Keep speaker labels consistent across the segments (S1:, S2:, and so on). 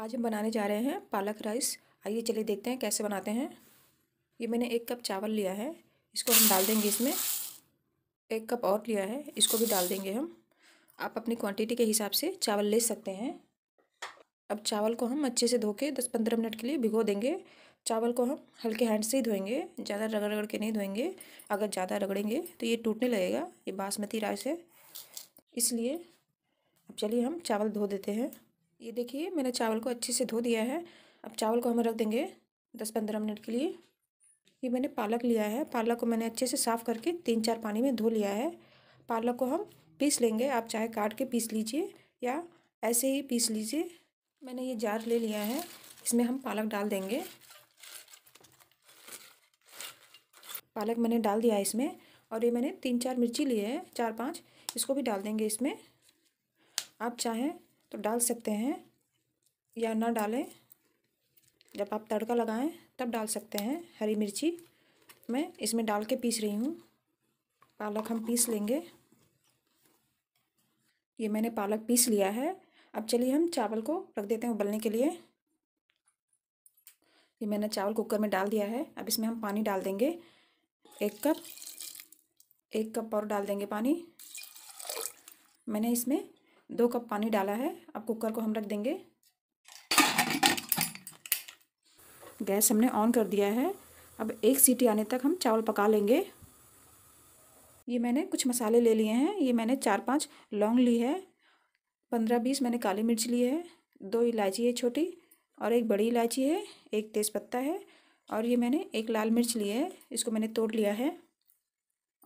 S1: आज हम बनाने जा रहे हैं पालक राइस आइए चलिए देखते हैं कैसे बनाते हैं ये मैंने एक कप चावल लिया है इसको हम डाल देंगे इसमें एक कप और लिया है इसको भी डाल देंगे हम आप अपनी क्वांटिटी के हिसाब से चावल ले सकते हैं अब चावल को हम अच्छे से धो के दस पंद्रह मिनट के लिए भिगो देंगे चावल को हम हल्के हैंड से ही धोएंगे ज़्यादा रगड़ रगड़ के नहीं धोएंगे अगर ज़्यादा रगड़ेंगे तो ये टूटने लगेगा ये बासमती राइस है इसलिए अब चलिए हम चावल धो देते हैं ये देखिए मैंने चावल को अच्छे से धो दिया है अब चावल को हम रख देंगे दस पंद्रह मिनट के लिए ये मैंने पालक लिया है पालक को मैंने अच्छे से साफ़ करके तीन चार पानी में धो लिया है पालक को हम पीस लेंगे आप चाहे काट के पीस लीजिए या ऐसे ही पीस लीजिए मैंने ये जार ले लिया है इसमें हम पालक डाल देंगे पालक मैंने डाल दिया है इसमें और ये मैंने तीन चार मिर्ची लिए हैं चार पाँच इसको भी डाल देंगे इसमें आप चाहें तो डाल सकते हैं या ना डालें जब आप तड़का लगाएं तब डाल सकते हैं हरी मिर्ची मैं इसमें डाल के पीस रही हूँ पालक हम पीस लेंगे ये मैंने पालक पीस लिया है अब चलिए हम चावल को रख देते हैं उबलने के लिए ये मैंने चावल कुकर में डाल दिया है अब इसमें हम पानी डाल देंगे एक कप एक कप और डाल देंगे पानी मैंने इसमें दो कप पानी डाला है अब कुकर को हम रख देंगे गैस हमने ऑन कर दिया है अब एक सीटी आने तक हम चावल पका लेंगे ये मैंने कुछ मसाले ले लिए हैं ये मैंने चार पांच लौंग ली है पंद्रह बीस मैंने काली मिर्च ली है दो इलायची है छोटी और एक बड़ी इलायची है एक तेज़पत्ता है और ये मैंने एक लाल मिर्च ली है इसको मैंने तोड़ लिया है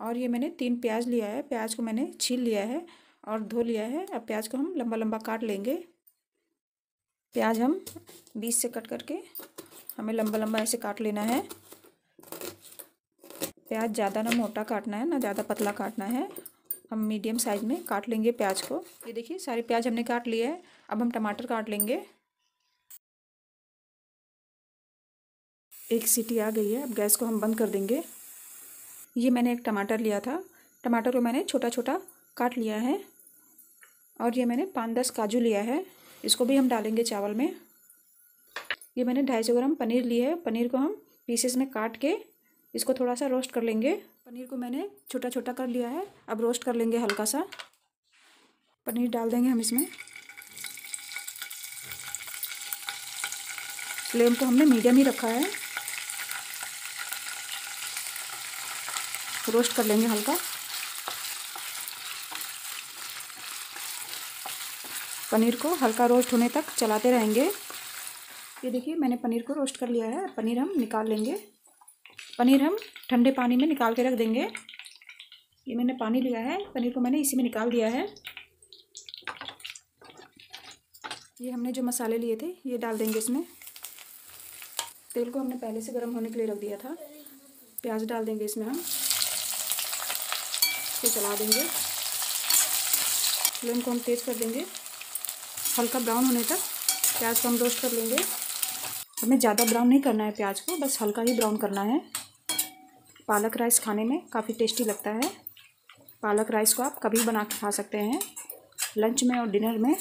S1: और ये मैंने तीन प्याज लिया है प्याज को मैंने छील लिया है और धो लिया है अब प्याज को हम लंबा लंबा काट लेंगे प्याज हम बीस से कट करके हमें लंबा लंबा ऐसे काट लेना है प्याज ज़्यादा ना मोटा काटना है ना ज़्यादा पतला काटना है हम मीडियम साइज में काट लेंगे प्याज को ये देखिए सारे प्याज हमने काट लिए हैं अब हम टमाटर काट लेंगे एक सीटी आ गई है अब गैस को हम बंद कर देंगे ये मैंने एक टमाटर लिया था टमाटर को मैंने छोटा छोटा काट लिया है और ये मैंने पाँच दस काजू लिया है इसको भी हम डालेंगे चावल में ये मैंने ढाई सौ ग्राम पनीर लिया है पनीर को हम पीसेस में काट के इसको थोड़ा सा रोस्ट कर लेंगे पनीर को मैंने छोटा छोटा कर लिया है अब रोस्ट कर लेंगे हल्का सा पनीर डाल देंगे हम इसमें फ्लेम को हमने मीडियम ही रखा है रोस्ट कर लेंगे हल्का पनीर को हल्का रोस्ट होने तक चलाते रहेंगे ये देखिए मैंने पनीर को रोस्ट कर लिया है पनीर हम निकाल लेंगे पनीर हम ठंडे पानी में निकाल के रख देंगे ये मैंने पानी लिया है पनीर को मैंने इसी में निकाल दिया है ये हमने जो मसाले लिए थे ये डाल देंगे इसमें तेल को हमने पहले से गर्म होने के लिए रख दिया था प्याज डाल देंगे इसमें हम इसे चला देंगे फ्लेम को हम तेज़ कर देंगे हल्का ब्राउन होने तक प्याज को हम रोस्ट कर लेंगे हमें ज़्यादा ब्राउन नहीं करना है प्याज को बस हल्का ही ब्राउन करना है पालक राइस खाने में काफ़ी टेस्टी लगता है पालक राइस को आप कभी बना के खा सकते हैं लंच में और डिनर में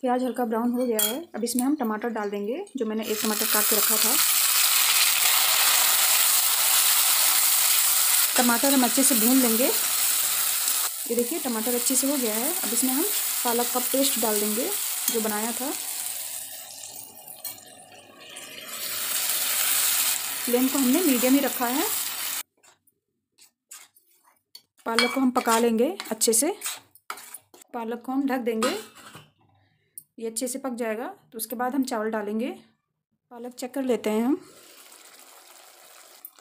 S1: प्याज हल्का ब्राउन हो गया है अब इसमें हम टमाटर डाल देंगे जो मैंने एक टमाटर काट के रखा था टमाटर हम अच्छे से भून लेंगे ये देखिए टमाटर अच्छे से हो गया है अब इसमें हम पालक का पेस्ट डाल देंगे जो बनाया था फ्लेम को हमने मीडियम ही रखा है पालक को हम पका लेंगे अच्छे से पालक को हम ढक देंगे ये अच्छे से पक जाएगा तो उसके बाद हम चावल डालेंगे पालक चेक कर लेते हैं हम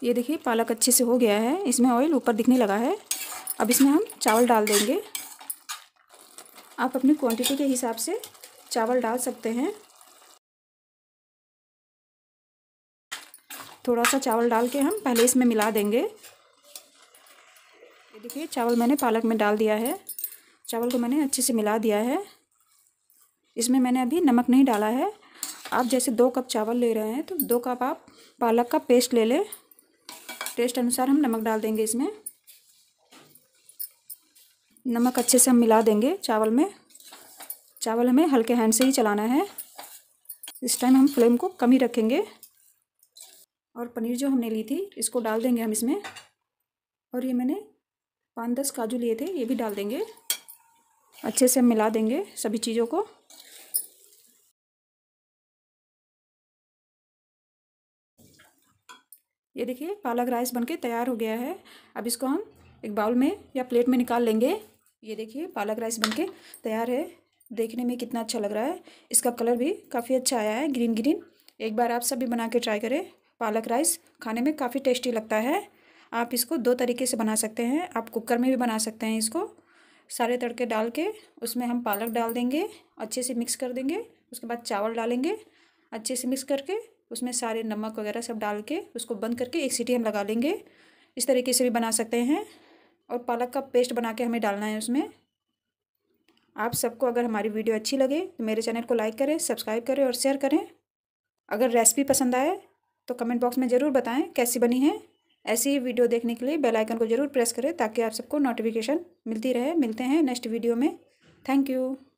S1: ये देखिए पालक अच्छे से हो गया है इसमें ऑयल ऊपर दिखने लगा है अब इसमें हम चावल डाल देंगे आप अपनी क्वांटिटी के हिसाब से चावल डाल सकते हैं थोड़ा सा चावल डाल के हम पहले इसमें मिला देंगे ये देखिए चावल मैंने पालक में डाल दिया है चावल को मैंने अच्छे से मिला दिया है इसमें मैंने अभी नमक नहीं डाला है आप जैसे दो कप चावल ले रहे हैं तो दो कप आप पालक का पेस्ट ले लें टेस्ट अनुसार हम नमक डाल देंगे इसमें नमक अच्छे से हम मिला देंगे चावल में चावल हमें हल्के हैंड से ही चलाना है इस टाइम हम फ्लेम को कम ही रखेंगे और पनीर जो हमने ली थी इसको डाल देंगे हम इसमें और ये मैंने पाँच दस काजू लिए थे ये भी डाल देंगे अच्छे से मिला देंगे सभी चीज़ों को ये देखिए पालक राइस बनके तैयार हो गया है अब इसको हम एक बाउल में या प्लेट में निकाल लेंगे ये देखिए पालक राइस बनके तैयार है देखने में कितना अच्छा लग रहा है इसका कलर भी काफ़ी अच्छा आया है ग्रीन ग्रीन एक बार आप सभी बना के ट्राई करें पालक राइस खाने में काफ़ी टेस्टी लगता है आप इसको दो तरीके से बना सकते हैं आप कुकर में भी बना सकते हैं इसको सारे तड़के डाल के उसमें हम पालक डाल देंगे अच्छे से मिक्स कर देंगे उसके बाद चावल डालेंगे अच्छे से मिक्स करके उसमें सारे नमक वगैरह सब डाल के उसको बंद करके एक सीटी हम लगा लेंगे इस तरीके से भी बना सकते हैं और पालक का पेस्ट बना के हमें डालना है उसमें आप सबको अगर हमारी वीडियो अच्छी लगे तो मेरे चैनल को लाइक करें सब्सक्राइब करें और शेयर करें अगर रेसिपी पसंद आए तो कमेंट बॉक्स में ज़रूर बताएं कैसी बनी है ऐसी ही वीडियो देखने के लिए बेल आइकन को ज़रूर प्रेस करें ताकि आप सबको नोटिफिकेशन मिलती रहे मिलते हैं नेक्स्ट वीडियो में थैंक यू